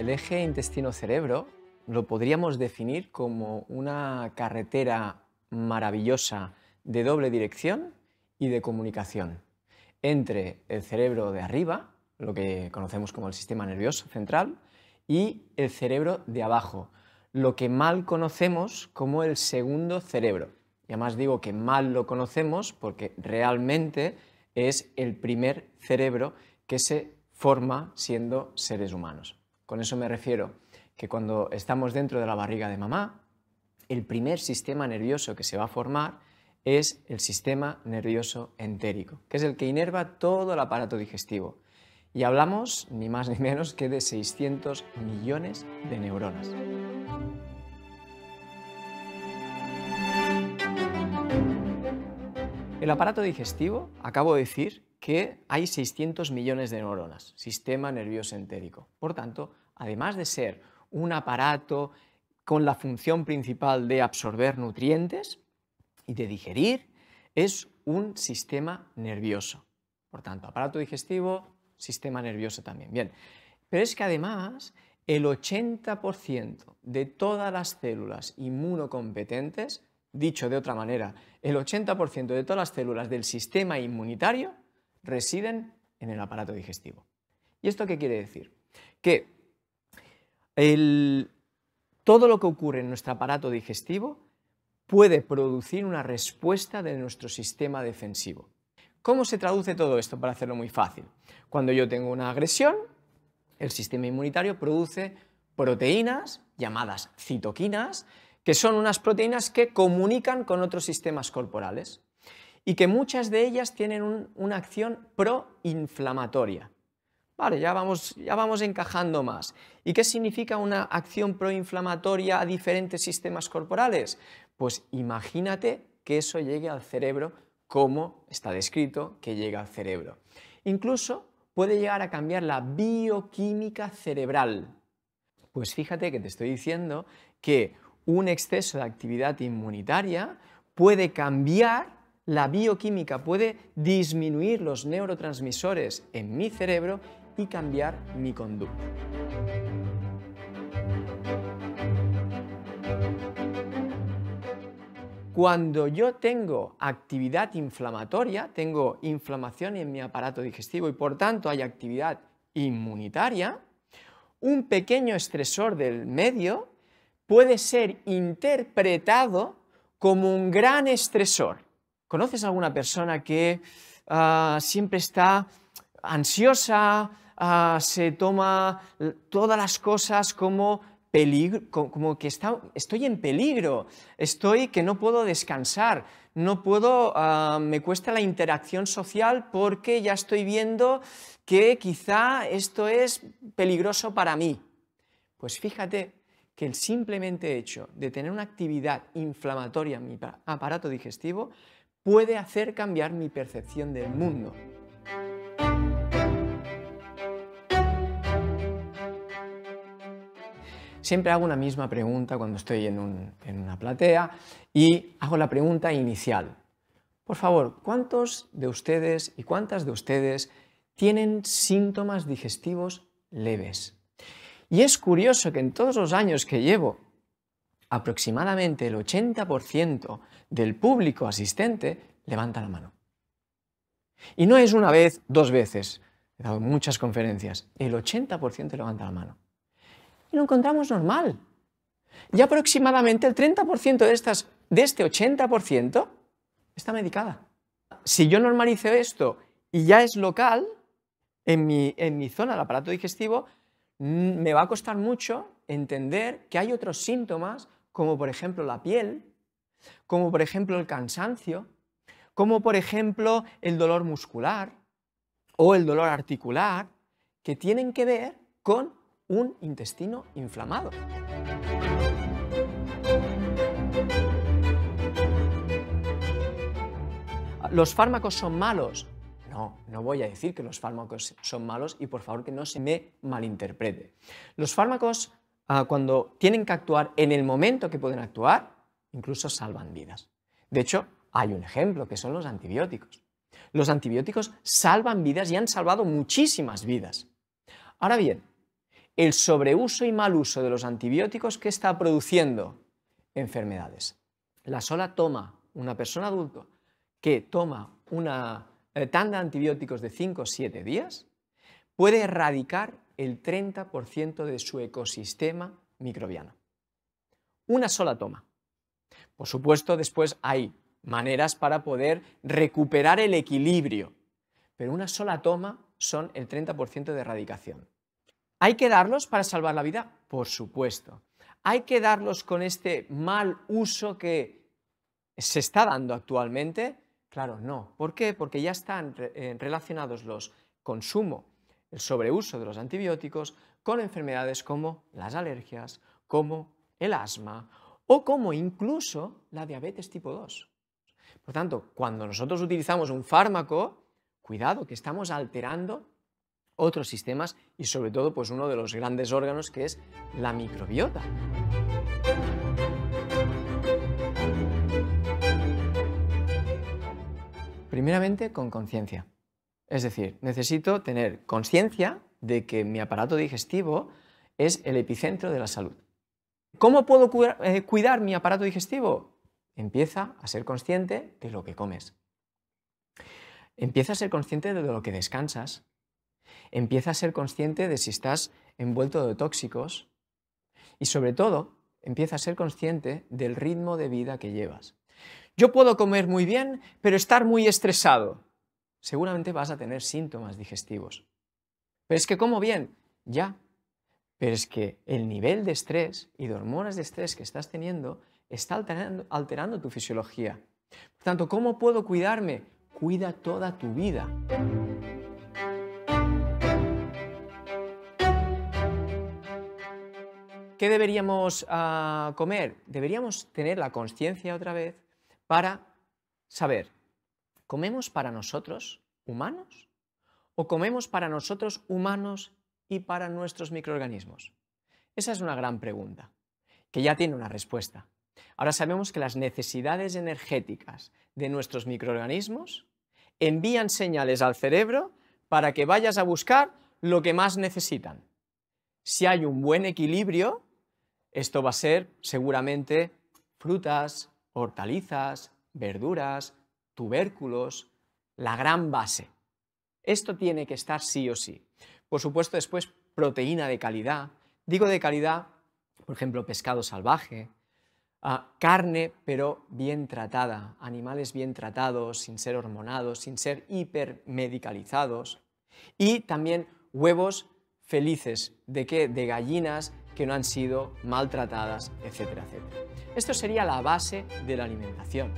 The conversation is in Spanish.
El eje intestino-cerebro lo podríamos definir como una carretera maravillosa de doble dirección y de comunicación entre el cerebro de arriba, lo que conocemos como el sistema nervioso central, y el cerebro de abajo, lo que mal conocemos como el segundo cerebro. Y además digo que mal lo conocemos porque realmente es el primer cerebro que se forma siendo seres humanos. Con eso me refiero que cuando estamos dentro de la barriga de mamá, el primer sistema nervioso que se va a formar es el sistema nervioso entérico, que es el que inerva todo el aparato digestivo. Y hablamos ni más ni menos que de 600 millones de neuronas. El aparato digestivo, acabo de decir que hay 600 millones de neuronas, sistema nervioso entérico. Por tanto, además de ser un aparato con la función principal de absorber nutrientes y de digerir, es un sistema nervioso. Por tanto, aparato digestivo, sistema nervioso también. Bien, pero es que además el 80% de todas las células inmunocompetentes, dicho de otra manera, el 80% de todas las células del sistema inmunitario residen en el aparato digestivo. ¿Y esto qué quiere decir? Que todo lo que ocurre en nuestro aparato digestivo puede producir una respuesta de nuestro sistema defensivo. ¿Cómo se traduce todo esto para hacerlo muy fácil? Cuando yo tengo una agresión, el sistema inmunitario produce proteínas llamadas citoquinas, que son unas proteínas que comunican con otros sistemas corporales y que muchas de ellas tienen una acción proinflamatoria. Vale, ya vamos, ya vamos encajando más. ¿Y qué significa una acción proinflamatoria a diferentes sistemas corporales? Pues imagínate que eso llegue al cerebro como está descrito que llega al cerebro. Incluso puede llegar a cambiar la bioquímica cerebral. Pues fíjate que te estoy diciendo que un exceso de actividad inmunitaria puede cambiar la bioquímica puede disminuir los neurotransmisores en mi cerebro y cambiar mi conducta. Cuando yo tengo actividad inflamatoria, tengo inflamación en mi aparato digestivo y por tanto hay actividad inmunitaria, un pequeño estresor del medio puede ser interpretado como un gran estresor. ¿Conoces alguna persona que ah, siempre está ansiosa, Ah, se toma todas las cosas como peligro, como que estoy en peligro, estoy que no puedo descansar, no puedo, ah, me cuesta la interacción social porque ya estoy viendo que quizá esto es peligroso para mí. Pues fíjate que el simplemente hecho de tener una actividad inflamatoria en mi aparato digestivo puede hacer cambiar mi percepción del mundo. siempre hago una misma pregunta cuando estoy en, en una platea y hago la pregunta inicial. Por favor, ¿cuántos de ustedes y cuántas de ustedes tienen síntomas digestivos leves? Y es curioso que en todos los años que llevo, aproximadamente el 80% del público asistente levanta la mano. Y no es una vez, dos veces. He dado muchas conferencias. El 80% levanta la mano y lo encontramos normal. Y aproximadamente el 30% de, estas, de este 80% está medicada. Si yo normalizo esto y ya es local, en mi, en mi zona del aparato digestivo, mm, me va a costar mucho entender que hay otros síntomas, como por ejemplo la piel, como por ejemplo el cansancio, como por ejemplo el dolor muscular o el dolor articular, que tienen que ver con un intestino inflamado. ¿Los fármacos son malos? No, no voy a decir que los fármacos son malos y por favor que no se me malinterprete. Los fármacos, ah, cuando tienen que actuar en el momento que pueden actuar, incluso salvan vidas. De hecho, hay un ejemplo que son los antibióticos. Los antibióticos salvan vidas y han salvado muchísimas vidas. Ahora bien, el sobreuso y mal uso de los antibióticos que está produciendo enfermedades. La sola toma, una persona adulta que toma una eh, tanda de antibióticos de 5 o 7 días, puede erradicar el 30% de su ecosistema microbiano. Una sola toma. Por supuesto, después hay maneras para poder recuperar el equilibrio, pero una sola toma son el 30% de erradicación. ¿Hay que darlos para salvar la vida? Por supuesto. ¿Hay que darlos con este mal uso que se está dando actualmente? Claro, no. ¿Por qué? Porque ya están eh, relacionados los consumo, el sobreuso de los antibióticos con enfermedades como las alergias, como el asma o como incluso la diabetes tipo 2. Por tanto, cuando nosotros utilizamos un fármaco, cuidado que estamos alterando otros sistemas y sobre todo pues uno de los grandes órganos que es la microbiota. Primeramente con conciencia. Es decir, necesito tener conciencia de que mi aparato digestivo es el epicentro de la salud. ¿Cómo puedo eh, cuidar mi aparato digestivo? Empieza a ser consciente de lo que comes. Empieza a ser consciente de lo que descansas, empieza a ser consciente de si estás envuelto de tóxicos y sobre todo empieza a ser consciente del ritmo de vida que llevas. Yo puedo comer muy bien, pero estar muy estresado. Seguramente vas a tener síntomas digestivos. Pero es que como bien, ya. Pero es que el nivel de estrés y de hormonas de estrés que estás teniendo está alterando, tu fisiología. Por tanto, ¿cómo puedo cuidarme? Cuida toda tu vida. ¿Qué deberíamos ah, comer? Deberíamos tener la conciencia otra vez para saber, ¿comemos para nosotros humanos o comemos para nosotros humanos y para nuestros microorganismos? Esa es una gran pregunta, que ya tiene una respuesta. Ahora sabemos que las necesidades energéticas de nuestros microorganismos envían señales al cerebro para que vayas a buscar lo que más necesitan. Si hay un buen equilibrio, esto va a ser seguramente frutas, hortalizas, verduras, tubérculos, la gran base. Esto tiene que estar sí o sí. Por supuesto, después proteína de calidad. Digo de calidad, por ejemplo, pescado salvaje, ah, carne, pero bien tratada, animales bien tratados, sin ser hormonados, sin ser hipermedicalizados. Y también huevos felices. ¿De qué? De gallinas que no han sido maltratadas, etcétera, etcétera. Esto sería la base de la alimentación.